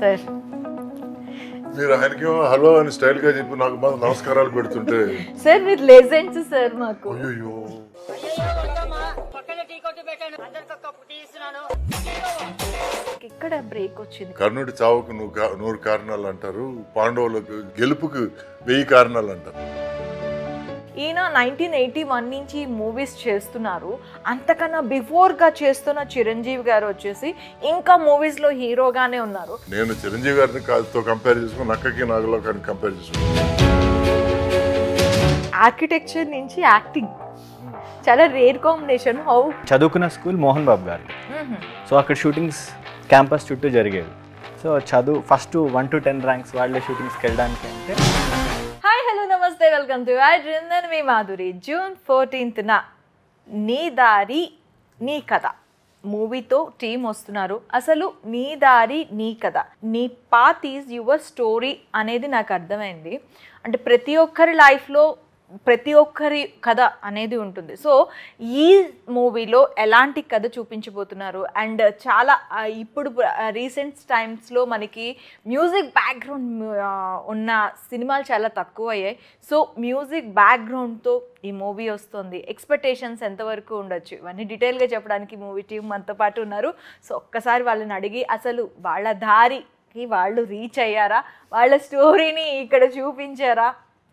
Sir మీరు ఆయనకి hello అని స్టైల్ గా చెప్పి నాకు మాకు నమస్కారాలు పెడుతుంటే సార్ మీరు లెజెండ్స్ సార్ మాకు అయ్యో ఇక్కడ బ్రేక్ వచ్చింది కర్ణుడి చావుకు నూరు కారణాలు అంటారు పాండవులకు గెలుపుకు వెయ్యి కారణాలు అంటారు ఈయన నైన్టీన్ ఎయిటీ వన్ నుంచి మూవీస్ చేస్తున్నారు అంతకన్నా బిఫోర్గా చేస్తున్న చిరంజీవి గారు వచ్చేసి ఇంకా మూవీస్లో హీరోగానే ఉన్నారు నేను చిరంజీవి గారిని కంపేర్ చేసుకుని నక్కకి నాగలో కంపేర్ చేసుకున్నాను ఆర్కిటెక్చర్ నుంచి యాక్టింగ్ చాలా రేర్ కాంబినేషన్ హౌ చదువుకున్న స్కూల్ మోహన్ బాబు గారు సో అక్కడ షూటింగ్స్ క్యాంపస్ చుట్టూ జరిగేవి సో చదువు first one to ten ranks వాళ్ళే షూటింగ్స్కి వెళ్ళడానికి అంటే నమస్తే వెల్కమ్ టు ఐడ్రిన్ మీ మాధురి జూన్ ఫోర్టీన్త్న నీ దారి నీ కథ మూవీతో టీం వస్తున్నారు అసలు నీ దారి నీ కథ నీ పాత్ ఈజ్ యువర్ స్టోరీ అనేది నాకు అర్థమైంది అంటే ప్రతి ఒక్కరి లైఫ్లో ప్రతి ఒక్కరి కథ అనేది ఉంటుంది సో ఈ మూవీలో ఎలాంటి కథ చూపించబోతున్నారు అండ్ చాలా ఇప్పుడు రీసెంట్ టైమ్స్లో మనకి మ్యూజిక్ బ్యాక్గ్రౌండ్ ఉన్న సినిమాలు చాలా తక్కువ అయ్యాయి సో మ్యూజిక్ బ్యాక్గ్రౌండ్తో ఈ మూవీ వస్తుంది ఎక్స్పెక్టేషన్స్ ఎంతవరకు ఉండొచ్చు ఇవన్నీ డీటెయిల్గా చెప్పడానికి మూవీ టీం మనతో పాటు ఉన్నారు సో ఒక్కసారి వాళ్ళని అడిగి అసలు వాళ్ళ దారికి వాళ్ళు రీచ్ అయ్యారా వాళ్ళ స్టోరీని ఇక్కడ చూపించారా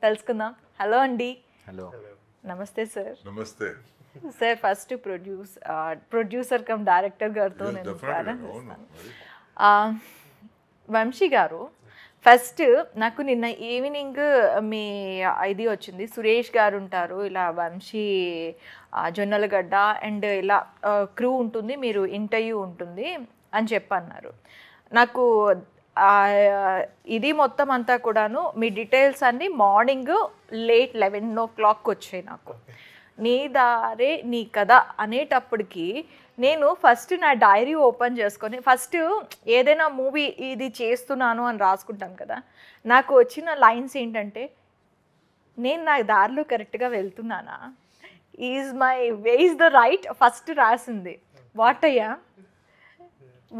తెలుసుకుందాం హలో అండి హలో నమస్తే సార్ నమస్తే sir first produce producer cum director గారితో నేను వంశీ గారు ఫస్ట్ నాకు నిన్న ఈవినింగ్ మీ ఇది వచ్చింది సురేష్ గారు ఉంటారు ఇలా వంశీ జొన్నలగడ్డ అండ్ ఇలా క్రూ ఉంటుంది మీరు ఇంటర్వ్యూ ఉంటుంది అని చెప్పన్నారు నాకు ఇది మొత్తం అంతా కూడాను మీ డీటెయిల్స్ అన్ని morning late eleven o'clock వచ్చాయి నాకు నీ దారే నీ కథ అనేటప్పటికి నేను ఫస్ట్ నా డైరీ ఓపెన్ చేసుకొని ఫస్ట్ ఏదైనా మూవీ ఇది చేస్తున్నాను అని రాసుకుంటాను కదా నాకు వచ్చిన లైన్స్ ఏంటంటే నేను నా దారిలో కరెక్ట్గా వెళ్తున్నానా is my way is the right first రాసింది వాట్ అయ్యా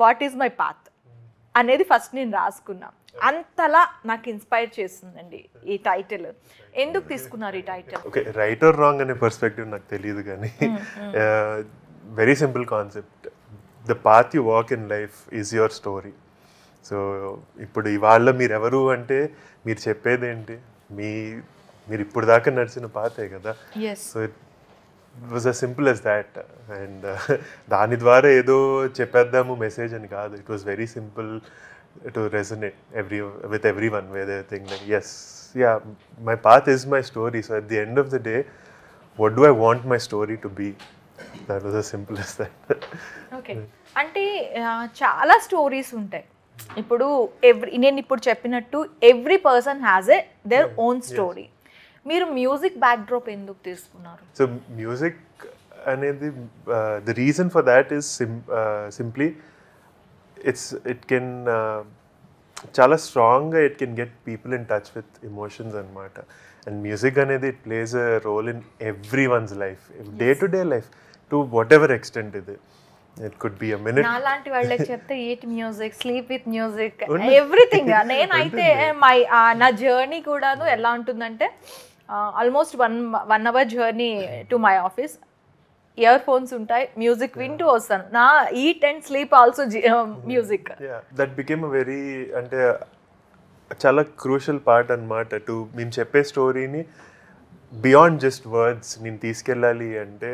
వాట్ ఈజ్ మై పాత్ అనేది ఫస్ట్ నేను రాసుకున్నా అంతలా నాకు ఇన్స్పైర్ చేస్తుందండి ఈ టైటిల్ ఎందుకు తీసుకున్నారు ఈ టైటిల్ ఓకే రైటర్ రాంగ్ అనే పర్స్పెక్టివ్ నాకు తెలియదు కానీ very simple concept the path you walk in life is your story so ఇప్పుడు ఇవాళ మీరెవరు అంటే మీరు చెప్పేదేంటి మీ మీరు ఇప్పుడు దాకా నడిచిన పాతే కదా so was a simple as that and దాని ద్వారా ఏదో చెప్పేద్దాము మెసేజ్ అని కాదు it was very simple to resonate every with every one వేదే thing like as yeah my path is my story so at the end of the day what do I want my story to be that was a simple as that okay అంటే చాలా stories ఉంటాయి ఇప్పుడు every నేను ఇప్పుడు చెప్పినట్టు every person has a their own story మీరు music backdrop ఎందుకు తీసుకున్నారు సో మ్యూజిక్ అనేది the reason for that is simply it's it can చాలా స్ట్రాంగ్గా it can get people in touch with emotions అనమాట అండ్ మ్యూజిక్ అనేది it plays a role in every one's life day to day life to whatever extent ఇది it could be minute అలాంటి వాళ్ళకి చెప్తే eat music sleep with music everything నేనైతే my uh, నా journey కూడాను ఎలా ఉంటుందంటే almost one one hour journey to my office earphones ఉంటాయి మ్యూజిక్ వింటూ వస్తాను నా eat and sleep also music that became very అంటే చాలా క్రూషల్ పార్ట్ అనమాట టు మేము చెప్పే స్టోరీని బియాండ్ జస్ట్ వర్డ్స్ నేను తీసుకెళ్ళాలి అంటే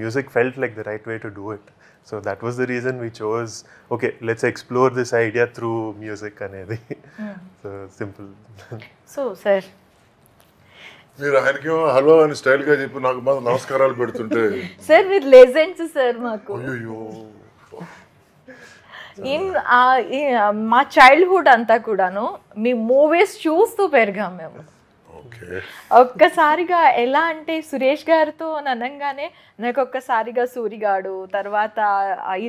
music felt like the right way to do it so that was the reason we chose okay let's explore this idea through music అనేది సో సింపుల్ సో సార్ మీరు ఆయనకేమో hello అని style గా చెప్పి నాకు మాత్రం నమస్కారాలు పెడుతుంటే సార్ మీరు లెజెండ్స్ సార్ మాకు అయ్యో ఇన్ మా చైల్డ్హుడ్ అంతా కూడాను మీ మూవీస్ చూస్తూ పెరిగాం మేము ఒక్కసారిగా ఎలా అంటే సురేష్ గారితో అని అనగానే నాకు ఒక్కసారిగా సూరిగాడు తర్వాత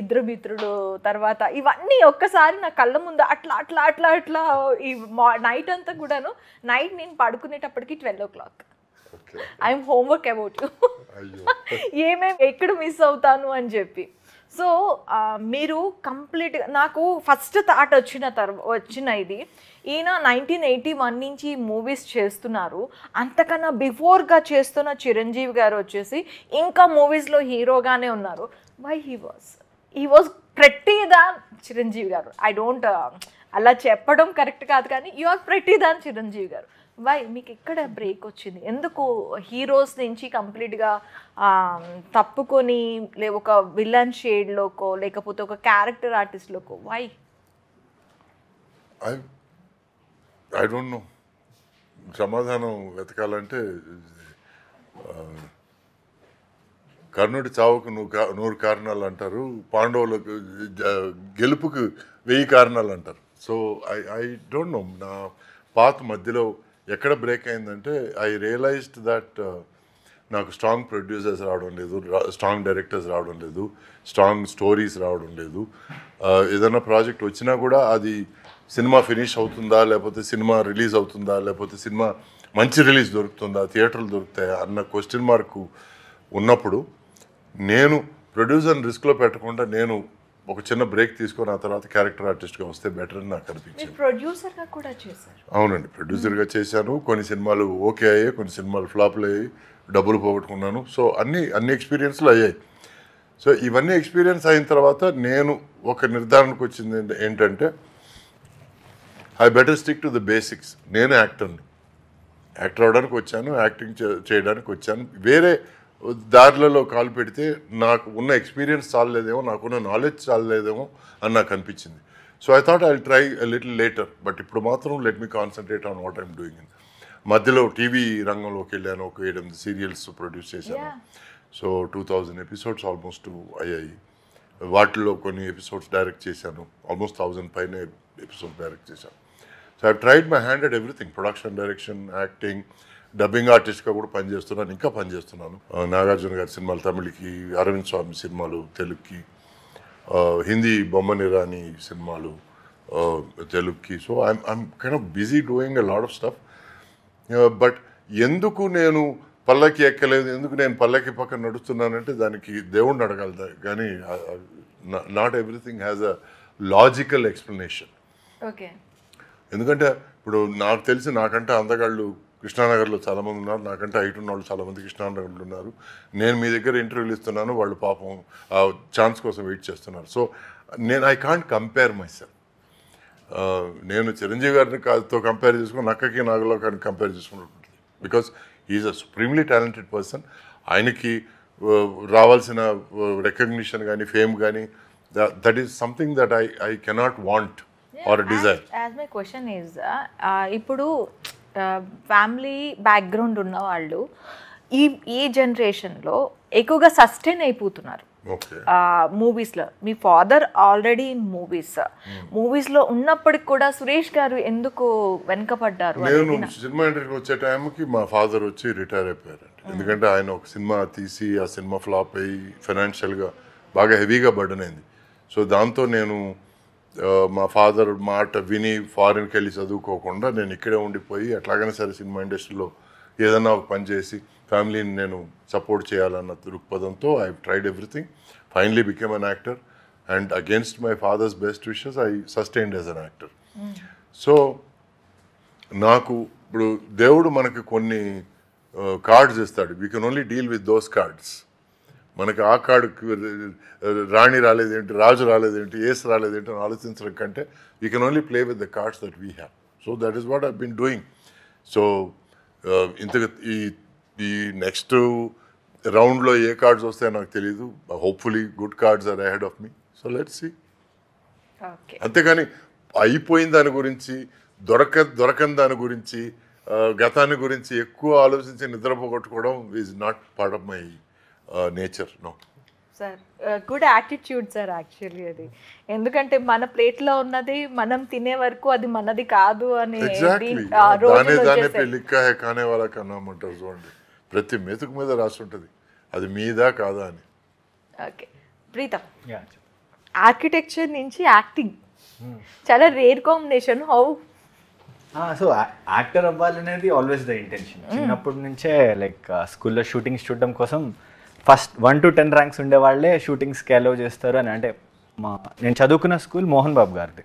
ఇద్దరు మిత్రుడు తర్వాత ఇవన్నీ ఒక్కసారి నా కళ్ళ ముందు అట్లా అట్లా అట్లా అట్లా ఈ నైట్ అంతా కూడాను నైట్ నేను పడుకునేటప్పటికి twelve o'clock I'm homework about ఏమేమి ఎక్కడ మిస్ అవుతాను అని చెప్పి సో మీరు కంప్లీట్గా నాకు ఫస్ట్ థాట్ వచ్చిన తర్వా వచ్చిన ఇది ఈయన నైన్టీన్ ఎయిటీ వన్ నుంచి మూవీస్ చేస్తున్నారు అంతకన్నా బిఫోర్గా చేస్తున్న చిరంజీవి గారు వచ్చేసి ఇంకా మూవీస్లో హీరోగానే ఉన్నారు why he was he was than Chiranjeevi గారు ఐ డోంట్ uh, అలా చెప్పడం కరెక్ట్ కాదు కానీ యు ఆర్ దాన్ చిరంజీవి గారు వై మీకు ఎక్కడ బ్రేక్ వచ్చింది ఎందుకు హీరోస్ నుంచి కంప్లీట్గా తప్పుకొని లే ఒక విలన్ షేడ్లోకో లేకపోతే ఒక క్యారెక్టర్ ఆర్టిస్ట్లోకో వై ఐ డోంట్ నో సమాధానం వెతకాలంటే కర్ణుడి చావుకు నువ్వు నూరు కారణాలు అంటారు పాండవులకు గెలుపుకు వెయ్యి కారణాలు అంటారు so I I don't know నా పాత మధ్యలో ఎక్కడ బ్రేక్ అయిందంటే ఐ రియలైజ్డ్ దట్ నాకు స్ట్రాంగ్ ప్రొడ్యూసర్స్ రావడం లేదు స్ట్రాంగ్ డైరెక్టర్స్ రావడం లేదు స్ట్రాంగ్ స్టోరీస్ రావడం లేదు ఏదైనా ప్రాజెక్ట్ వచ్చినా కూడా అది సినిమా ఫినిష్ అవుతుందా లేకపోతే సినిమా రిలీజ్ అవుతుందా లేకపోతే సినిమా మంచి రిలీజ్ దొరుకుతుందా థియేటర్లు దొరుకుతాయా అన్న క్వశ్చన్ మార్కు ఉన్నప్పుడు నేను ప్రొడ్యూసర్ని రిస్క్లో పెట్టకుండా నేను ఒక చిన్న బ్రేక్ తీసుకొని ఆ తర్వాత క్యారెక్టర్ ఆర్టిస్ట్గా వస్తే బెటర్ అని నాకు అనిపించింది ప్రొడ్యూసర్గా కూడా చేశాను అవునండి ప్రొడ్యూసర్గా చేశాను కొన్ని సినిమాలు ఓకే అయ్యాయి కొన్ని సినిమాలు ఫ్లాప్లు అయ్యాయి డబ్బులు పోగొట్టుకున్నాను సో అన్ని అన్ని ఎక్స్పీరియన్స్లు అయ్యాయి సో ఇవన్నీ ఎక్స్పీరియన్స్ అయిన తర్వాత నేను ఒక నిర్ధారణకు వచ్చింది ఏంటంటే I better stick to the basics నేను యాక్టర్ని యాక్టర్ అవడానికి వచ్చాను యాక్టింగ్ చేయడానికి వచ్చాను వేరే దారిలలో కాలు పెడితే నాకు ఉన్న ఎక్స్పీరియన్స్ చాలలేదేమో నాకున్న నాలెడ్జ్ చాలలేదేమో అని నాకు అనిపించింది so I thought I try little later but ఇప్పుడు మాత్రం let me concentrate on what I'm doing in మధ్యలో టీవీ రంగంలోకి వెళ్ళాను ఒక ఏడెనిమిది సీరియల్స్ ప్రొడ్యూస్ చేశాను so two thousand episodes almost అయ్యాయి వాటిలో కొన్ని ఎపిసోడ్స్ డైరెక్ట్ చేశాను ఆల్మోస్ట్ థౌజండ్ పైన ఎపిసోడ్ డైరెక్ట్ చేశాను so I tried my hand at everything production direction acting dubbing ఆర్టిస్ట్గా కూడా పనిచేస్తున్నాను ఇంకా పనిచేస్తున్నాను నాగార్జున గారి సినిమాలు తమిళకి అరవింద్ స్వామి సినిమాలు తెలుగుకి హిందీ బొమ్మని నిరాని సినిమాలు తెలుగుకి so I'm I'm kind of busy doing a lot of stuff but ఎందుకు నేను పల్లకి ఎక్కలేదు ఎందుకు నేను పల్లకి పక్కన నడుస్తున్నానంటే దానికి దేవుణ్ణి అడగలదా కానీ not everything has a logical explanation okay ఎందుకంటే ఇప్పుడు నాకు తెలిసి నాకంటే అందగాళ్ళు కృష్ణానగర్లో చాలామంది ఉన్నారు నాకంటే హైట్ ఉన్న వాళ్ళు చాలామంది కృష్ణానగర్లు ఉన్నారు నేను మీ దగ్గర ఇంటర్వ్యూలు ఇస్తున్నాను వాళ్ళు పాపం ఛాన్స్ కోసం వెయిట్ చేస్తున్నారు సో నేను I can't compare myself నేను చిరంజీవి గారిని కాదుతో కంపేర్ చేసుకుని నక్కకి నాగలో కానీ కంపేర్ చేసుకుంటుంది because is a supremely talented person ఆయనకి రావాల్సిన రికగ్నిషన్ కానీ ఫేమ్ కానీ that is something that I I cannot want or desire as my question is ఇప్పుడు ఫ్యామిలీ బ్యాక్గ్రౌండ్ ఉన్న వాళ్ళు ఈ ఈ జనరేషన్లో ఎక్కువగా సస్టైన్ అయిపోతున్నారు మూవీస్లో మీ ఫాదర్ ఆల్రెడీ ఇన్ మూవీస్ మూవీస్లో ఉన్నప్పటికి కూడా సురేష్ గారు ఎందుకు వెనుకపడ్డారు నేను సినిమా ఇండస్ట్రీకి వచ్చే టైంకి మా ఫాదర్ వచ్చి రిటైర్ అయిపోయారు hmm. ఎందుకంటే ఆయన ఒక సినిమా తీసి ఆ సినిమా ఫ్లాప్ అయ్యి ఫైనాన్షియల్గా బాగా హెవీగా బర్డన్ అయింది సో దాంతో నేను మా ఫాదర్ మాట విని ఫారిన్కి వెళ్ళి చదువుకోకుండా నేను ఇక్కడే ఉండిపోయి అట్లాగైనా సరే సినిమా ఇండస్ట్రీలో ఏదన్నా ఒక పని చేసి ఫ్యామిలీని నేను సపోర్ట్ చేయాలన్న దృక్పథంతో I tried everything finally became an actor and against my father's best wishes I sustained as an actor so నాకు ఇప్పుడు దేవుడు మనకు కొన్ని కార్డ్స్ ఇస్తాడు we can only deal with those cards మనకి ఆ కార్డు రాణి రాలేదేంటి రాజు రాలేదేంటి ఏస్ రాలేదేంటి అని ఆలోచించడం కంటే we can only play with the cards that we have so that is what I been doing so ఇంత ఈ ఈ నెక్స్ట్ రౌండ్లో ఏ కార్డ్స్ వస్తాయో నాకు తెలియదు hopefully good cards are ahead of me so let see అంతేకాని అయిపోయిన దాని గురించి దొరక దొరకని దాని గురించి గతాన్ని గురించి ఎక్కువ ఆలోచించి నిద్రపోగొట్టుకోవడం is not part of my nature no sir good attitude sir actually అది ఎందుకంటే మన ప్లేట్లో ఉన్నది మనం తినే వరకు అది మనది కాదు అని దాన్ని దాన్ని పెళ్ళిక్క కానే వాళ్ళ అంటారు చూడండి ప్రతి మెతుకు మీద రాసి ఉంటుంది అది మీదా కాదా అని ఓకే ప్రీతం ఆర్కిటెక్చర్ నుంచి యాక్టింగ్ చాలా rare combination how so actor అవ్వాలనేది ఆల్వేస్ ద ఇంటెన్షన్ hmm. చిన్నప్పటి నుంచే లైక్ స్కూల్లో షూటింగ్స్ చూడడం కోసం first one to ten ranks ఉండేవాళ్ళే షూటింగ్స్కి అలౌ చేస్తారు అని అంటే మా నేను చదువుకున్న స్కూల్ మోహన్ బాబు గారిది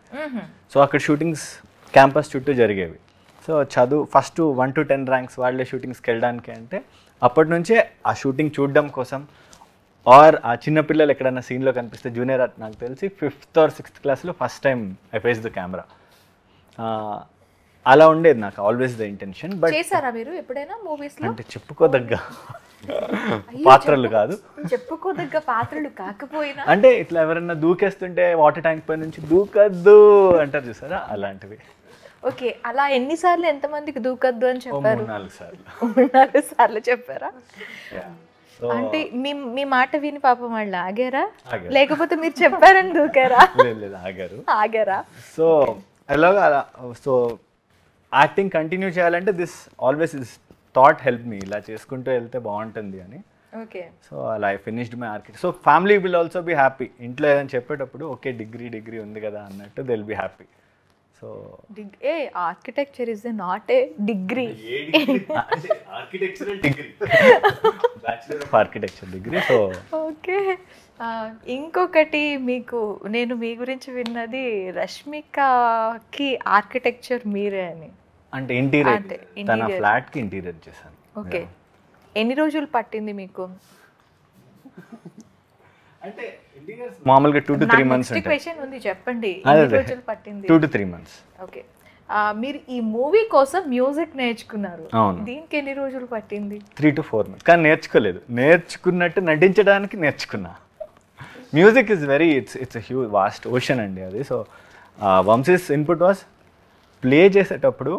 సో అక్కడ షూటింగ్స్ క్యాంపస్ చుట్టూ జరిగేవి సో చదువు first one to ten ranks వాళ్ళే షూటింగ్స్కి వెళ్ళడానికి అంటే అప్పటి నుంచే ఆ షూటింగ్ చూడడం కోసం ఆర్ ఆ చిన్నపిల్లలు ఎక్కడైనా సీన్లో కనిపిస్తే జూనియర్ అట్ నాకు తెలిసి ఫిఫ్త్ ఆర్ సిక్స్త్ క్లాస్లో first time I face the camera అలా ఉండేది నాకు ఆల్వేస్ ద ఇంటెన్షన్ బట్ చేశారా మీరు ఎప్పుడైనా మూవీస్ అంటే చెప్పుకోదగ్గ పాత్రలు కాదు చెప్పుకోదగ్గ పాత్రలు కాకపోయినా అంటే ఇట్లా ఎవరైనా దూకేస్తుంటే వాటర్ ట్యాంక్ పై నుంచి దూకద్దు అంటారు చూసారా అలాంటివి ఓకే అలా ఎన్నిసార్లు ఎంతమందికి దూకద్దు అని చెప్పారు నాలుగు సార్లు నాలుగు సార్లు చెప్పారా అంటే మీ మీ మాట విని పాపం వాళ్ళు ఆగారా లేకపోతే మీరు చెప్పారని దూకారా ఆగారు ఆగారా సో ఎలాగో అలా సో యాక్టింగ్ కంటిన్యూ చేయాలంటే this always this thought help me ఇలా చేసుకుంటూ వెళ్తే బాగుంటుంది అని ఓకే సో అలా ఐ ఫినిష్డ్ మై ఆర్కిట్ so family will also be happy ఇంట్లో ఏదైనా చెప్పేటప్పుడు ఓకే డిగ్రీ డిగ్రీ ఉంది కదా అన్నట్టు they'll be happy so a architecture is not a degree architecture degree so okay ఇంకొకటి మీకు నేను మీ గురించి విన్నది రష్మికకి ఆర్కిటెక్చర్ మీరే అని అంటే ఇంటీరియర్ తన ఫ్లాట్ కి ఇంటీరియర్ చేశాను ఓకే ఎన్ని రోజులు పట్టింది మీకు అంటే మామూలుగా two to three months question ఉంది చెప్పండి పట్టింది two to three months okay మీరు ఈ మూవీ కోసం మ్యూజిక్ నేర్చుకున్నారు దీనికి ఎన్ని రోజులు పట్టింది త్రీ టు ఫోర్ మంత్స్ కానీ నేర్చుకోలేదు నేర్చుకున్నట్టు నటించడానికి నేర్చుకున్నా music is very it's it's huge vast ocean అండి అది so Vamsi's input was play చేసేటప్పుడు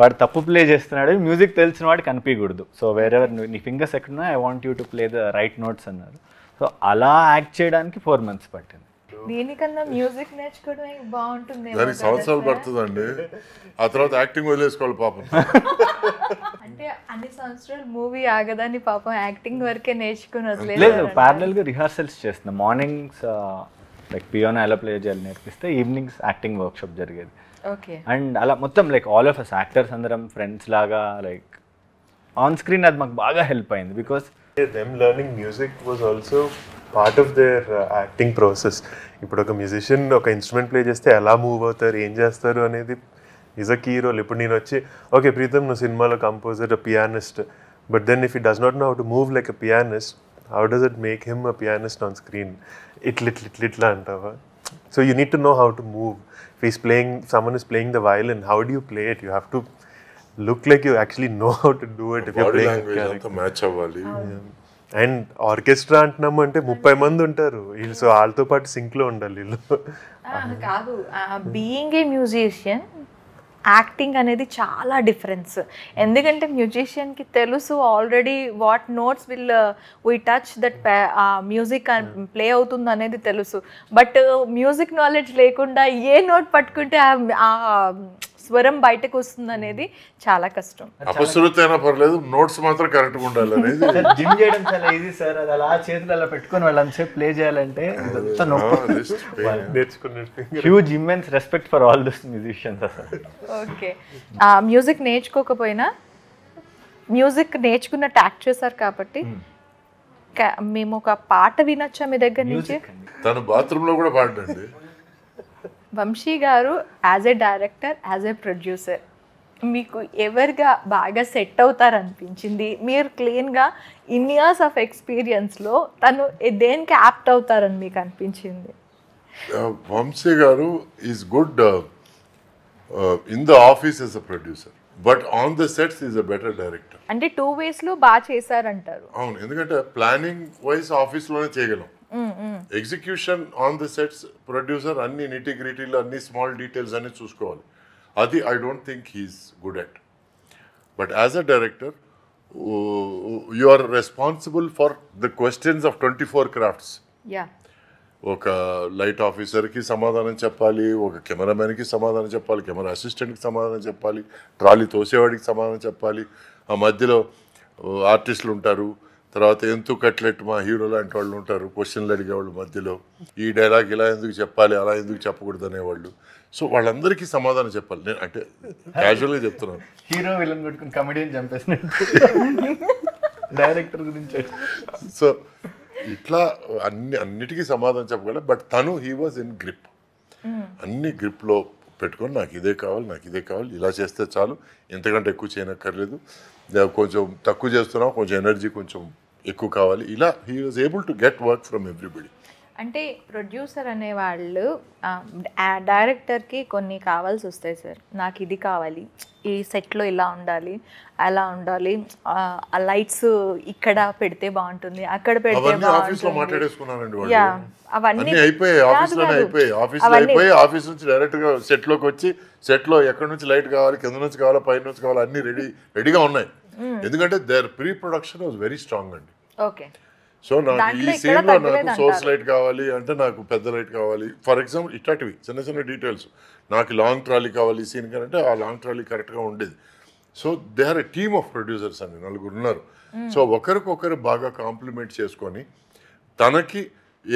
వాడు తప్పు ప్లే చేస్తున్నాడు మ్యూజిక్ తెలిసిన వాడికి కనిపించకూడదు సో వేరెవర్ నీ ఫింగర్స్ ఎక్కడున్నా I want you to play the right notes అన్నారు సో అలా యాక్ట్ చేయడానికి ఫోర్ మంత్స్ పట్టింది దీనికన్నా మ్యూజిక్ నేర్చుకోవడం బాగుంటుంది దానికి సంవత్సరాలు పడుతుందండి ఆ తర్వాత యాక్టింగ్ వదిలేసుకోవాలి పాపం అంటే అన్ని సంవత్సరాలు మూవీ ఆగదని పాపం యాక్టింగ్ వరకే నేర్చుకుని వదిలేదు లేదు ప్యారల్ గా రిహార్సల్స్ చేస్తున్నా మార్నింగ్స్ లైక్ పియోన్ ఎలా ప్లే చేయాలి నేర్పిస్తే ఈవినింగ్స్ యాక్టింగ్ వర్క్షాప్ జరిగేది ఓకే అండ్ అలా మొత్తం like all of us actors అందరం ఫ్రెండ్స్ లాగా లైక్ ఆన్ స్క్రీన్ అది మాకు బాగా హెల్ప్ అయింది because them learning music was also part of their acting process ఇప్పుడు ఒక మ్యూజిషియన్ ఒక ఇన్స్ట్రుమెంట్ ప్లే చేస్తే ఎలా మూవ్ అవుతారు ఏం చేస్తారు అనేది ఈజ్ అ కీ రోల్ ఇప్పుడు నేను వచ్చి ఓకే ప్రీతం నువ్వు సినిమాలో composer pianist but then if he does not know how to move like a pianist how does it make him a pianist on screen ఇట్ల ఇట్ల ఇట్ల ఇట్లా అంటావా so you need to know how to move if he playing someone is playing the violin how do you play it you have to look like you actually know how to do it match అవ్వాలి and orchestra అంటున్నాము అంటే ముప్పై మంది ఉంటారు వీళ్ళు so వాళ్ళతో పాటు sync లో ఉండాలి వీళ్ళు కాదు బీయింగ్ ఏ మ్యూజిషియన్ యాక్టింగ్ అనేది చాలా డిఫరెన్స్ ఎందుకంటే మ్యూజిషియన్కి తెలుసు already what notes will we touch that music play అవుతుంది అనేది తెలుసు బట్ మ్యూజిక్ నాలెడ్జ్ లేకుండా ఏ నోట్ పట్టుకుంటే ఆ స్వరం బయటకు వస్తుంది అనేది చాలా కష్టం అపశృతైనా పర్లేదు నోట్స్ మాత్రం కరెక్ట్ ఉండాలి అనేది జిమ్ చేయడం చాలా ఈజీ సార్ అది అలా చేతులు అలా పెట్టుకొని వాళ్ళంతా ప్లే చేయాలంటే ఇదంతా నొప్పి huge immense respect for all this musicians అసలు ఓకే మ్యూజిక్ నేర్చుకోకపోయినా మ్యూజిక్ నేర్చుకున్న ట్యాక్ చేశారు కాబట్టి hmm. మేము ఒక పాట వినొచ్చా మీ దగ్గర నుంచి తను బాత్రూంలో కూడా పాడండి వంశీ గారు as a director as a producer మీకు ఎవరిగా బాగా సెట్ అవుతారు అనిపించింది మీరు క్లీన్గా ఇన్ ఇయర్స్ ఆఫ్ ఎక్స్పీరియన్స్లో తను దేనికి యాప్ట్ అవుతారని మీకు అనిపించింది వంశీ గారు is good in the office as a producer but on the sets is a better director అంటే టూ వేస్లో బాగా చేశారంటారు అవును ఎందుకంటే ప్లానింగ్ వైజ్ ఆఫీస్లోనే చేయగలం execution on the sets producer అన్ని నిటిగ్రిటీలు అన్ని స్మాల్ డీటెయిల్స్ అన్ని చూసుకోవాలి అది I don't think he's good at but as a director you are responsible for the questions of twenty four crafts ఒక లైట్ ఆఫీసర్కి సమాధానం చెప్పాలి ఒక కెమెరామెన్కి సమాధానం చెప్పాలి కెమెరా అసిస్టెంట్కి సమాధానం చెప్పాలి ట్రాలీ తోసేవాడికి సమాధానం చెప్పాలి ఆ మధ్యలో ఆర్టిస్టులు ఉంటారు తర్వాత ఎంతో కట్లెట్టు మా హీరో లాంటి వాళ్ళు ఉంటారు క్వశ్చన్లు అడిగేవాళ్ళు మధ్యలో ఈ డైలాగ్ ఇలా ఎందుకు చెప్పాలి అలా ఎందుకు చెప్పకూడదు అనేవాళ్ళు సో వాళ్ళందరికీ సమాధానం చెప్పాలి నేను అంటే క్యాజువల్గా చెప్తున్నాను హీరో విలన్ పెట్టుకుని కమెడియన్ చంపేసిన డైరెక్టర్ గురించి సో ఇట్లా అన్ని అన్నిటికీ సమాధానం చెప్పగల బట్ తను హీ వాజ్ ఇన్ గ్రిప్ అన్ని గ్రిప్లో పెట్టుకొని నాకు ఇదే కావాలి నాకు ఇదే కావాలి ఇలా చేస్తే చాలు ఎంతకంటే ఎక్కువ చేయనక్కర్లేదు కొంచెం తక్కువ చేస్తున్నావు కొంచెం ఎనర్జీ కొంచెం ఎక్కువ కావాలి ఇలా he was able to get work from everybody అంటే ప్రొడ్యూసర్ అనే అనేవాళ్ళు డైరెక్టర్కి కొన్ని కావాల్సి వస్తాయి సార్ నాకు ఇది కావాలి ఈ సెట్లో ఇలా ఉండాలి అలా ఉండాలి ఆ లైట్స్ ఇక్కడ పెడితే బాగుంటుంది అక్కడ పెడితే బాగుంటుంది అవన్నీ అయిపోయాయి ఆఫీస్లోనే అయిపోయాయి ఆఫీస్లో అయిపోయి ఆఫీస్ నుంచి డైరెక్ట్గా సెట్లోకి వచ్చి సెట్లో ఎక్కడి నుంచి లైట్ కావాలి కింద నుంచి కావాలా పై నుంచి కావాలా అన్నీ రెడీ రెడీగా ఉన్నాయి Hmm. ఎందుకంటే their pre production was very strong అండి ఓకే సో నాకు ఈ లో నాకు సోర్స్ లైట్ కావాలి అంటే నాకు పెద్ద లైట్ కావాలి ఫర్ ఎగ్జాంపుల్ ఇట్లాంటివి చిన్న చిన్న డీటెయిల్స్ నాకు లాంగ్ ట్రాలీ కావాలి సీన్ కంటే ఆ లాంగ్ ట్రాలీ కరెక్ట్గా ఉండేది so they are a team of producers అండి నలుగురు ఉన్నారు సో hmm. ఒకరికొకరు బాగా కాంప్లిమెంట్ చేసుకొని తనకి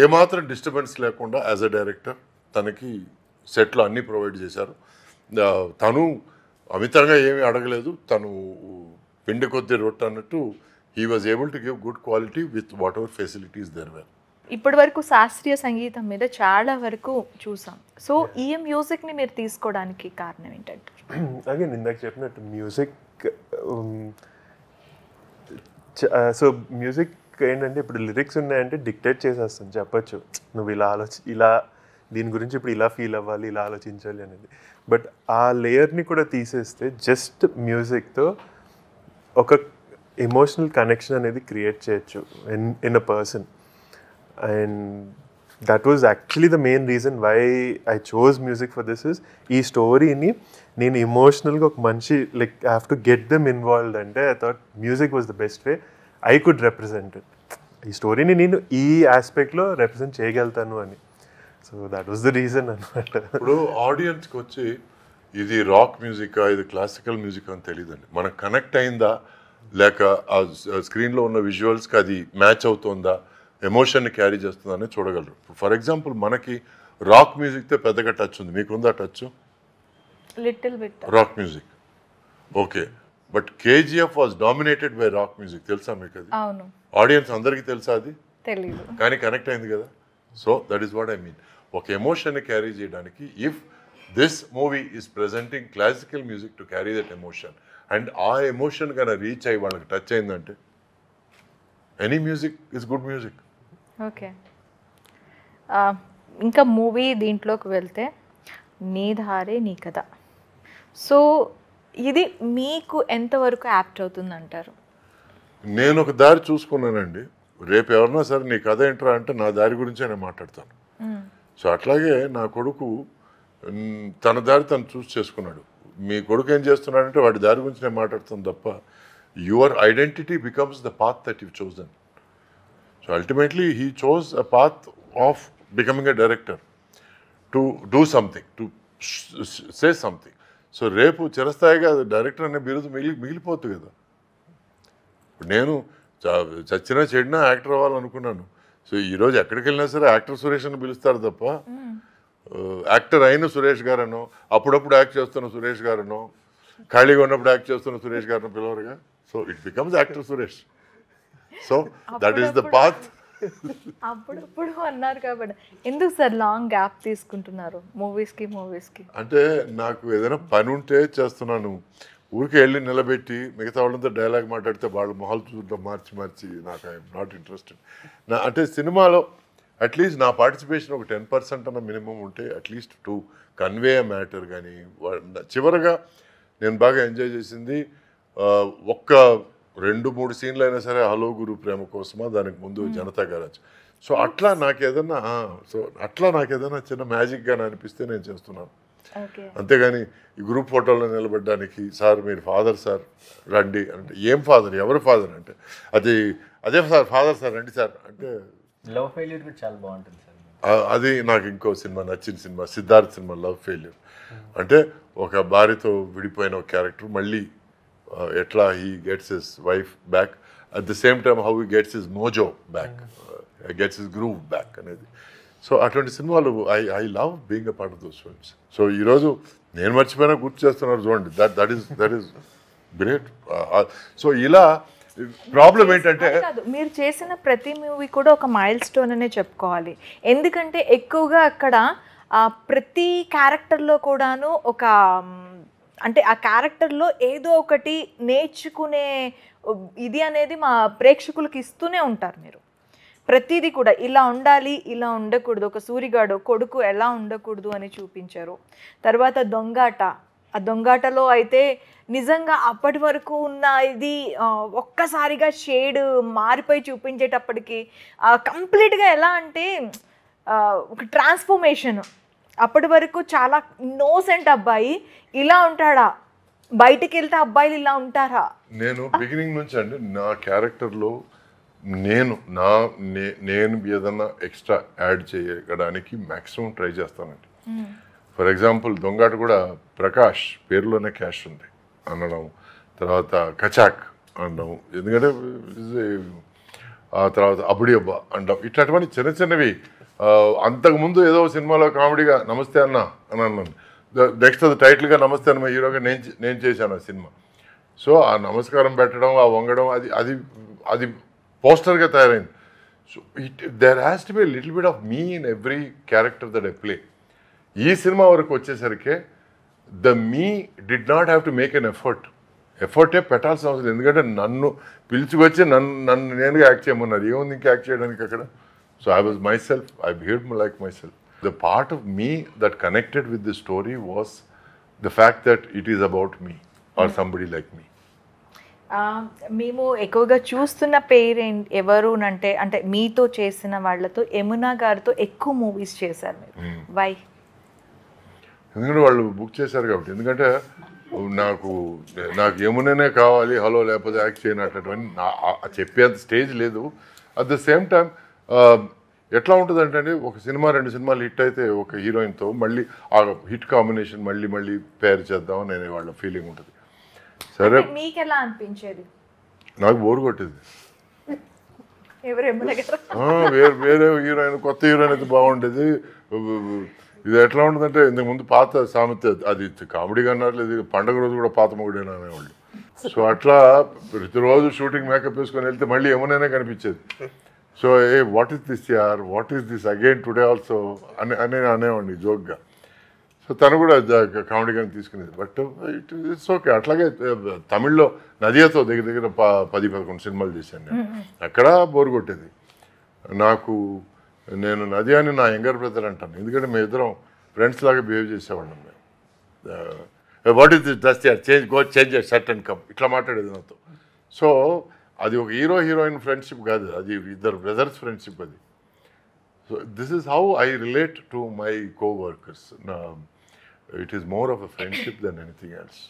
ఏమాత్రం డిస్టర్బెన్స్ లేకుండా యాజ్ అ డైరెక్టర్ తనకి సెట్లు అన్నీ ప్రొవైడ్ చేశారు తను అమితంగా ఏమీ అడగలేదు తను పిండి కొద్ది రొట్టె అన్నట్టు he was able to give good quality with whatever facilities there were ఇప్పటి వరకు శాస్త్రీయ సంగీతం మీద చాలా వరకు చూసాం సో ఈ మ్యూజిక్ని మీరు తీసుకోవడానికి కారణం ఏంటంటే అదే ఇందాక చెప్పినట్టు మ్యూజిక్ సో మ్యూజిక్ ఏంటంటే ఇప్పుడు లిరిక్స్ ఉన్నాయంటే డిక్టేట్ చేసేస్తాను చెప్పచ్చు నువ్వు ఇలా ఆలోచి ఇలా దీని గురించి ఇప్పుడు ఇలా ఫీల్ అవ్వాలి ఇలా ఆలోచించాలి అనేది బట్ ఆ లేయర్ని కూడా తీసేస్తే జస్ట్ మ్యూజిక్తో ఒక ఎమోషనల్ కనెక్షన్ అనేది క్రియేట్ చేయొచ్చు in in a person and that was actually the main reason why I chose music for this is ఈ స్టోరీని నేను ఎమోషనల్గా ఒక మనిషి like I have to get them involved అంటే I thought music was the best way I could represent it ఈ స్టోరీని నేను ఈ ఆస్పెక్ట్లో రిప్రజెంట్ చేయగలుగుతాను అని so that was the reason అనమాట ఇప్పుడు ఆడియన్స్కి వచ్చి ఇది రాక్ మ్యూజికా ఇది క్లాసికల్ మ్యూజిక్ అని తెలియదండి మనకు కనెక్ట్ అయిందా లేక ఆ స్క్రీన్లో ఉన్న విజువల్స్కి అది మ్యాచ్ అవుతుందా ఎమోషన్ని క్యారీ చేస్తుందా అనేది చూడగలరు ఫర్ ఎగ్జాంపుల్ మనకి రాక్ మ్యూజిక్తో పెద్దగా టచ్ ఉంది మీకుందా touch little bit rock music okay but KGF was dominated by rock music తెలుసా మీకు అది ఆడియన్స్ అందరికీ తెలుసా అది తెలియదు కానీ కనెక్ట్ అయింది కదా so that is what I mean ఒక ఎమోషన్ని క్యారీ చేయడానికి if this movie is presenting classical music to carry that emotion and ఆ ఎమోషన్ కన్నా రీచ్ అయ్యి వాళ్ళకి టచ్ అయిందంటే any music is good music okay ఇంకా మూవీ దీంట్లోకి వెళ్తే నీ ధారే నీ కథ సో ఇది మీకు ఎంతవరకు యాప్ట్ అవుతుంది అంటారు నేను ఒక దారి చూసుకున్నానండి రేపు ఎవరన్నా సరే నీ కథ ఏంట్రా అంటే నా దారి గురించే నేను మాట్లాడతాను సో hmm. అట్లాగే నా కొడుకు తన దారి తను చూస్ చేసుకున్నాడు మీ కొడుకు ఏం చేస్తున్నాడంటే వాడి దారి గురించి నేను మాట్లాడుతాను తప్ప your identity becomes the path that you've chosen so ultimately he chose a path of becoming a director to do something to say something so రేపు చిరస్థాయిగా డైరెక్టర్ అనే బిరుదు మిగిలి మిగిలిపోతుంది కదా నేను చచ్చినా చెడినా యాక్టర్ అవ్వాలనుకున్నాను సో ఈరోజు ఎక్కడికి వెళ్ళినా సరే యాక్టర్ సురేష్ అని పిలుస్తారు తప్ప యాక్టర్ అయిన సురేష్ గారను అప్పుడప్పుడు యాక్ట్ చేస్తున్న సురేష్ గారను ఖాళీగా ఉన్నప్పుడు యాక్ట్ చేస్తున్న సురేష్ గారిని పిలవరుగా so it becomes actor Suresh so that is the path అప్పుడప్పుడు అన్నారు కాబట్టి ఎందుకు సార్ లాంగ్ గ్యాప్ తీసుకుంటున్నారు మూవీస్కి మూవీస్కి అంటే నాకు ఏదైనా పని ఉంటే చేస్తున్నాను ఊరికే వెళ్ళి నిలబెట్టి మిగతా వాళ్ళంతా డైలాగ్ మాట్లాడితే వాళ్ళు మొహాలు చూడడం మార్చి మార్చి నాకు ఐఎమ్ నాట్ ఇంట్రెస్టెడ్ నా అంటే సినిమాలో అట్లీస్ట్ నా పార్టిసిపేషన్ ఒక టెన్ పర్సెంట్ అన్న మినిమం ఉంటే అట్లీస్ట్ టు కన్వే మ్యాటర్ కానీ చివరగా నేను బాగా ఎంజాయ్ చేసింది ఒక్క రెండు మూడు సీన్లు అయినా సరే హలో గురు ప్రేమ కోసమా దానికి ముందు జనతా గారు సో అట్లా నాకు ఏదన్నా సో అట్లా నాకు ఏదైనా చిన్న మ్యాజిక్గా అనిపిస్తే నేను చేస్తున్నాను అంతేగాని ఈ గ్రూప్ ఫోటోలో నిలబడ్డానికి సార్ మీరు ఫాదర్ సార్ రండి అంటే ఏం ఫాదర్ ఎవరు ఫాదర్ అంటే అది అదే సార్ ఫాదర్ సార్ రండి సార్ అంటే లవ్ ఫెయిల్యూర్ చాలా బాగుంటుంది సార్ అది నాకు ఇంకో సినిమా నచ్చిన సినిమా సిద్ధార్థ్ సినిమా లవ్ ఫెయిల్యూర్ అంటే ఒక భార్యతో విడిపోయిన ఒక క్యారెక్టర్ మళ్ళీ ఎట్లా he gets his wife back at the same time how he gets his mojo back gets his groove back అనేది సో అటువంటి సినిమాలు I I love being a part of those films so ఈరోజు నేను మర్చిపోయినా గుర్తు చేస్తున్నారు చూడండి that that is that is great so ఇలా ప్రాబ్లం ఏంటంటే మీరు చేసిన ప్రతి మూవీ కూడా ఒక మైల్ స్టోన్ అనే చెప్పుకోవాలి ఎందుకంటే ఎక్కువగా అక్కడ ప్రతి క్యారెక్టర్లో కూడాను ఒక అంటే ఆ క్యారెక్టర్లో ఏదో ఒకటి నేర్చుకునే ఇది అనేది మా ప్రేక్షకులకు ఇస్తూనే ఉంటారు మీరు ప్రతిదీ కూడా ఇలా ఉండాలి ఇలా ఉండకూడదు ఒక సూరిగాడు కొడుకు ఎలా ఉండకూడదు అని చూపించారు తర్వాత దొంగాట ఆ దొంగాటలో అయితే నిజంగా అప్పటి వరకు ఉన్న ఇది ఒక్కసారిగా షేడ్ మారిపోయి చూపించేటప్పటికి కంప్లీట్గా ఎలా అంటే ఒక ట్రాన్స్ఫర్మేషన్ అప్పటి వరకు చాలా ఇన్నోసెంట్ అబ్బాయి ఇలా ఉంటాడా బయటికి వెళ్తే అబ్బాయిలు ఇలా ఉంటారా నేను బిగినింగ్ నుంచి అండి నా క్యారెక్టర్లో నేను నా నేను ఏదన్నా ఎక్స్ట్రా యాడ్ చేయడానికి మ్యాక్సిమం ట్రై చేస్తానండి ఫర్ ఎగ్జాంపుల్ దొంగట కూడా ప్రకాష్ పేరులోనే క్యాష్ ఉంది అనడం తర్వాత కచాక్ అనడం ఎందుకంటే ఆ తర్వాత అబ్బా అంటాం ఇట్లాంటివన్నీ చిన్న చిన్నవి అంతకుముందు ఏదో సినిమాలో కామెడీగా నమస్తే అన్న అని అన్నాను నెక్స్ట్ అది టైటిల్గా నమస్తే అన్న హీరోగా నేను నేను చేశాను ఆ సినిమా సో ఆ నమస్కారం పెట్టడం ఆ వంగడం అది అది అది పోస్టర్గా తయారైంది so it there has to be little bit of me in every character that I play ఈ సినిమా వరకు వచ్చేసరికి the me did not have to make an effort ఎఫర్టే పెట్టాల్సిన అవసరం ఎందుకంటే నన్ను పిలిచికొచ్చి నన్ను నన్ను నేను యాక్ట్ చేయమన్నారు ఏముంది ఇంకా యాక్ట్ చేయడానికి అక్కడ so I was myself I behave like myself the part of me that connected with the story was the fact that it is about me or somebody like me మేము ఎక్కువగా చూస్తున్న parent ఎవరు అంటే అంటే మీతో చేసిన వాళ్ళతో యమునా గారితో ఎక్కువ మూవీస్ చేశారు మీరు వై hmm. ఎందుకంటే వాళ్ళు బుక్ చేశారు కాబట్టి ఎందుకంటే నాకు నాకు ఏమునైనా కావాలి హలో లేకపోతే యాక్ట్ చేయనటువంటి నా చెప్పేంత స్టేజ్ లేదు అట్ ద సేమ్ టైం ఎట్లా ఉంటుందంటే అండి ఒక సినిమా రెండు సినిమాలు హిట్ అయితే ఒక హీరోయిన్తో మళ్ళీ ఆ హిట్ కాంబినేషన్ మళ్ళీ మళ్ళీ పేరు చేద్దాం అనే వాళ్ళ ఫీలింగ్ ఉంటుంది సరే మీకు ఎలా అనిపించేది నాకు బోర్ కొట్టేది వేరే వేరే హీరోయిన్ కొత్త హీరోయిన్ అయితే బాగుండేది ఇది ఎట్లా ఉంటుందంటే ఇంతకు ముందు పాత సామెత అది కామెడీగా అన్నారు లేదు పండగ రోజు కూడా పాత మొగుడేనా అనేవాళ్ళు సో అట్లా ప్రతిరోజు షూటింగ్ మేకప్ వేసుకొని వెళ్తే మళ్ళీ ఏమైనా కనిపించేది సో ఏ వాట్ ఈస్ దిస్ యార్ what is this again today also అని అని అనేవాడిని జోక్గా సో తను కూడా కామెడీగానే తీసుకునేది బట్ ఇట్ ఇట్స్ ఓకే అట్లాగే తమిళ్లో నదియాతో దగ్గర దగ్గర ప పది పదకొండు సినిమాలు తీశాను నేను అక్కడ బోరు కొట్టేది నాకు నేను నది అని నా యంగర్ బ్రదర్ అంటాను ఎందుకంటే మేము ఇద్దరం ఫ్రెండ్స్ లాగా బిహేవ్ చేసేవాళ్ళం మేము వాట్ ఈస్ దిస్ యార్ change go change set and come ఇట్లా మాట్లాడేది నాతో సో అది ఒక హీరో హీరోయిన్ ఫ్రెండ్షిప్ కాదు అది ఇద్దరు బ్రదర్స్ ఫ్రెండ్షిప్ అది so this is how I relate to my coworkers నా it is more of a friendship than anything else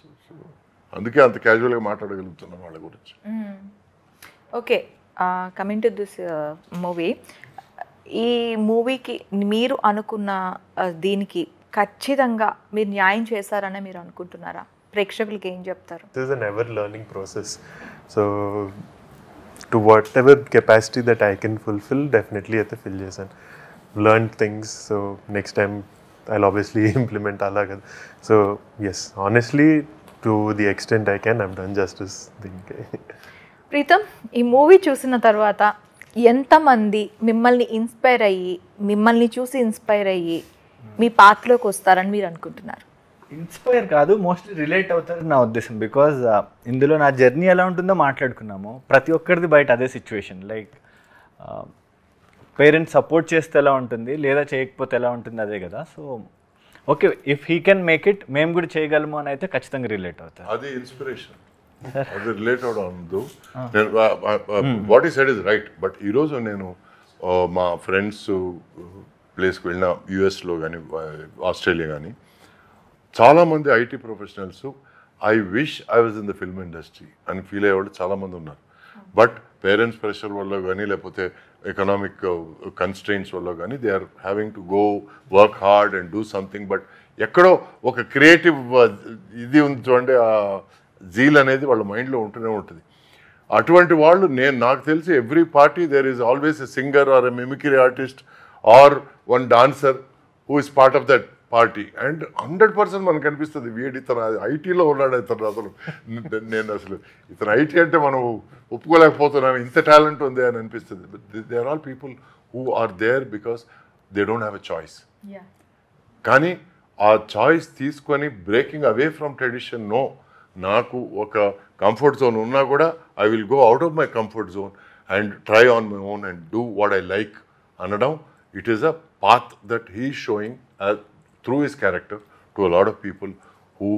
అందుకే అంత క్యాజువల్గా మాట్లాడగలుగుతున్నాం వాళ్ళ గురించి okay coming to this movie ఈ మూవీకి మీరు అనుకున్న దీనికి ఖచ్చితంగా మీరు న్యాయం చేశారనే మీరు అనుకుంటున్నారా ప్రేక్షకులకి ఏం చెప్తారు this an ever learning process so to whatever capacity that I can fulfil definitely అయితే ఫిల్ చేశాను learn things so next time I obviously implement అలా కదా so yes honestly to the extent I can I'm done justice దీనికి ప్రీతం ఈ movie చూసిన తర్వాత ఎంతమంది మిమ్మల్ని ఇన్స్పైర్ అయ్యి మిమ్మల్ని చూసి ఇన్స్పైర్ అయ్యి మీ పాత్రలోకి వస్తారని మీరు అనుకుంటున్నారు ఇన్స్పైర్ కాదు మోస్ట్లీ రిలేట్ అవుతారు నా ఉద్దేశం బికాజ్ ఇందులో నా జర్నీ ఎలా ఉంటుందో మాట్లాడుకున్నాము ప్రతి ఒక్కరిది బయట అదే సిచ్యువేషన్ లైక్ పేరెంట్స్ సపోర్ట్ చేస్తే ఎలా ఉంటుంది లేదా చేయకపోతే ఎలా ఉంటుంది అదే కదా so okay if he can make it మేము కూడా చేయగలము అని అయితే ఖచ్చితంగా రిలేట్ అవుతారు అది ఇన్స్పిరేషన్ అది రిలేట్ అవడం అందు నేను వాట్ hmm. ఈ సైడ్ ఇస్ రైట్ బట్ ఈరోజు నేను మా ఫ్రెండ్స్ ప్లేస్కి వెళ్ళిన యుఎస్లో కానీ ఆస్ట్రేలియా కానీ చాలామంది IT professionals I wish I was in the film industry అని ఫీల్ అయ్యేవాళ్ళు చాలామంది ఉన్నారు బట్ పేరెంట్స్ ప్రెషర్ వల్ల కానీ లేకపోతే ఎకనామిక్ కన్స్ట్రెయిన్స్ వల్ల కానీ they are having to go work hard and do something but ఎక్కడో ఒక క్రియేటివ్ ఇది ఉంది చూడండి జీల్ అనేది వాళ్ళ మైండ్లో ఉంటూనే ఉంటుంది అటువంటి వాళ్ళు నేను నాకు తెలిసి every party there is always a singer or a mimicry artist or one dancer who is part of that party and hundred percent మనకు అనిపిస్తుంది వీడి ఇతను ఐటీలో ఉన్నాడు ఇతను అసలు నేను అసలు ఇతను ఐటీ అంటే మనం ఒప్పుకోలేకపోతున్నాం ఇంత టాలెంట్ ఉంది అని అనిపిస్తుంది there all people who are there because they don't have a choice కానీ ఆ చాయిస్ తీసుకొని breaking away from tradition no నాకు ఒక కంఫర్ట్ జోన్ ఉన్నా కూడా I will go out of my comfort zone and try on my own and do what I like అనడం it is a path that he showing through his character to lot of people who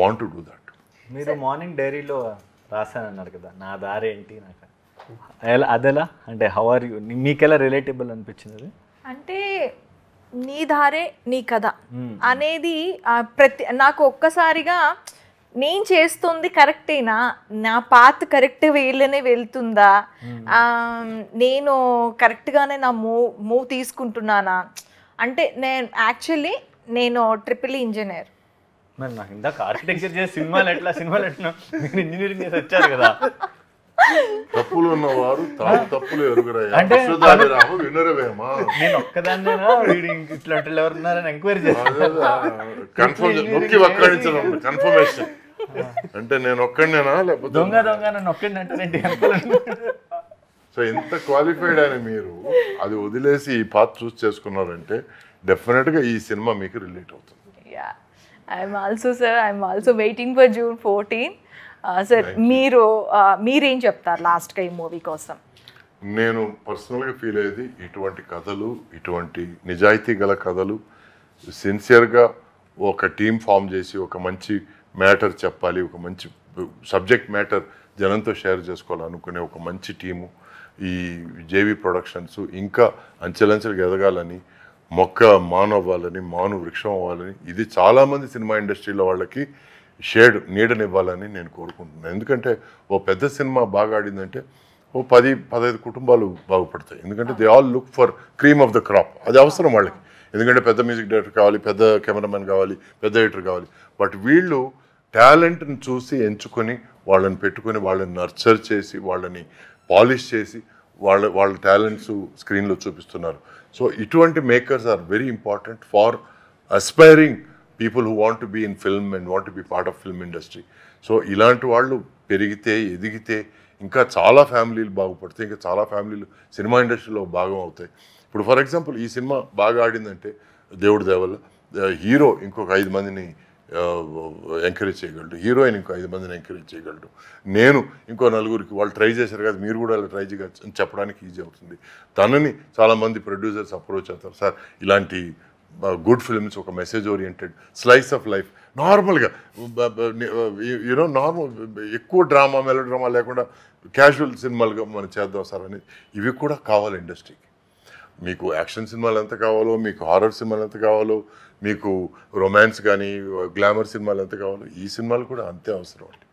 want to do that మీరు morning డైరీలో రాశానన్నారు కదా నా దారి ఏంటి నాకు ఎలా అదెలా అంటే హౌ ఆర్ యూ మీకెలా రిలేటబుల్ అనిపించింది అది అంటే నీ దారే నీ కథ hmm. అనేది ప్రతి నాకు ఒక్కసారిగా నేను చేస్తుంది కరెక్టేనా నా పాత్ కరెక్ట్ వేళ్ళనే వెళ్తుందా hmm. నేను కరెక్ట్గానే నా మూవ్ మూవ్ తీసుకుంటున్నానా అంటే నేను యాక్చువల్లీ నేను ట్రిపుల్ ఇంజనీర్ మరి నాకు ఇందాక ఆర్కిటెక్చర్ చేసి సినిమాలు ఎట్లా సినిమాలు ఎట్లా ఇంజనీరింగ్ చేసి వచ్చారు కదా తప్పులు ఉన్నవారు తాను తప్పులు నేను ఇట్లాంటి ఎంక్వైరీ చేస్తాను నొక్కి కన్ఫర్మేషన్ అంటే నేను ఒక్కడినేనా లేకపోతే దొంగ దొంగ నన్ను ఒక్కడిని అంటారండి సో ఎంత క్వాలిఫైడ్ అని మీరు అది వదిలేసి ఈ పాత్ర చూస్ చేసుకున్నారంటే డెఫినెట్గా ఈ సినిమా మీకు రిలేట్ అవుతుంది I'm also sir I'm also waiting for June fourteen sir మీరు uh, మీరేం చెప్తారు లాస్ట్గా ఈ మూవీ కోసం నేను పర్సనల్గా ఫీల్ అయ్యేది ఇటువంటి కథలు ఇటువంటి నిజాయితీ గల కథలు సిన్సియర్గా ఒక టీం ఫామ్ చేసి ఒక మంచి మ్యాటర్ చెప్పాలి ఒక మంచి సబ్జెక్ట్ మ్యాటర్ జనంతో షేర్ చేసుకోవాలనుకునే ఒక మంచి టీము ఈ జేవి ప్రొడక్షన్స్ ఇంకా అంచెలంచెలకు ఎదగాలని మొక్క మాను అవ్వాలని మాను వృక్షం అవ్వాలని ఇది చాలామంది సినిమా ఇండస్ట్రీలో వాళ్ళకి షేడ్ నీడనివ్వాలని నేను కోరుకుంటున్నాను ఎందుకంటే ఓ పెద్ద సినిమా బాగా ఆడిందంటే ఓ పది పదహైదు కుటుంబాలు బాగుపడతాయి ఎందుకంటే they all look for cream of the crop అది అవసరం వాళ్ళకి ఎందుకంటే పెద్ద మ్యూజిక్ డైరెక్టర్ కావాలి పెద్ద కెమెరామెన్ కావాలి పెద్ద ఎడిటర్ కావాలి బట్ వీళ్ళు టాలెంట్ని చూసి ఎంచుకొని వాళ్ళని పెట్టుకొని వాళ్ళని నర్చర్ చేసి వాళ్ళని పాలిష్ చేసి వాళ్ళ వాళ్ళ టాలెంట్స్ స్క్రీన్లో చూపిస్తున్నారు సో ఇటువంటి makers are very important for aspiring people who want be in film and want be part of film industry so ఇలాంటి వాళ్ళు పెరిగితే ఎదిగితే ఇంకా చాలా ఫ్యామిలీలు బాగుపడతాయి ఇంకా చాలా ఫ్యామిలీలు సినిమా ఇండస్ట్రీలో భాగం అవుతాయి ఇప్పుడు ఫర్ ఎగ్జాంపుల్ ఈ సినిమా బాగా ఆడిందంటే దేవుడి దేవల్ల హీరో ఇంకొక ఐదు మందిని ఎంకరేజ్ చేయగలడు హీరోయిన్ ఇంకో ఐదు మందిని ఎంకరేజ్ చేయగలడు నేను ఇంకో నలుగురికి వాళ్ళు ట్రై చేశారు కదా మీరు కూడా అలా ట్రై చేయచ్చు అని చెప్పడానికి ఈజీ అవుతుంది తనని చాలామంది ప్రొడ్యూసర్స్ అప్రోచ్ అవుతారు సార్ ఇలాంటి గుడ్ ఫిల్మ్స్ ఒక message oriented slice of life నార్మల్గా యూనో నార్మల్ ఎక్కువ డ్రామా మెలో డ్రామా లేకుండా క్యాజువల్ సినిమాలుగా మనం చేద్దాం సార్ అనేది ఇవి కూడా కావాలి ఇండస్ట్రీకి మీకు యాక్షన్ సినిమాలు ఎంత కావాలో మీకు హారర్ సినిమాలు ఎంత కావాలో మీకు రొమాన్స్ కానీ గ్లామర్ సినిమాలు ఎంత కావాలో ఈ సినిమాలు కూడా అంతే అవసరం అండి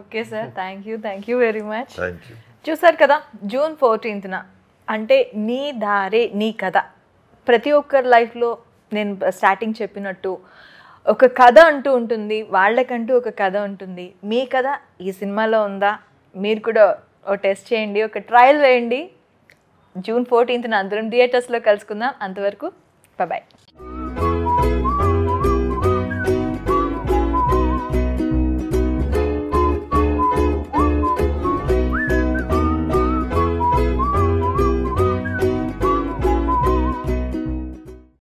okay sir thank you thank you very much thank you చూసారు కదా జూన్ ఫోర్టీన్త్న అంటే నీ దారే నీ కథ ప్రతి ఒక్కరి లైఫ్లో నేను స్టార్టింగ్ చెప్పినట్టు ఒక కథ అంటూ ఉంటుంది వాళ్ళకంటూ ఒక కథ ఉంటుంది మీ కథ ఈ సినిమాలో ఉందా మీరు కూడా ఓ టెస్ట్ చేయండి ఒక ట్రయల్ వేయండి జూన్ ఫోర్టీన్త్న అందరం థియేటర్స్లో కలుసుకుందాం అంతవరకు బాయ్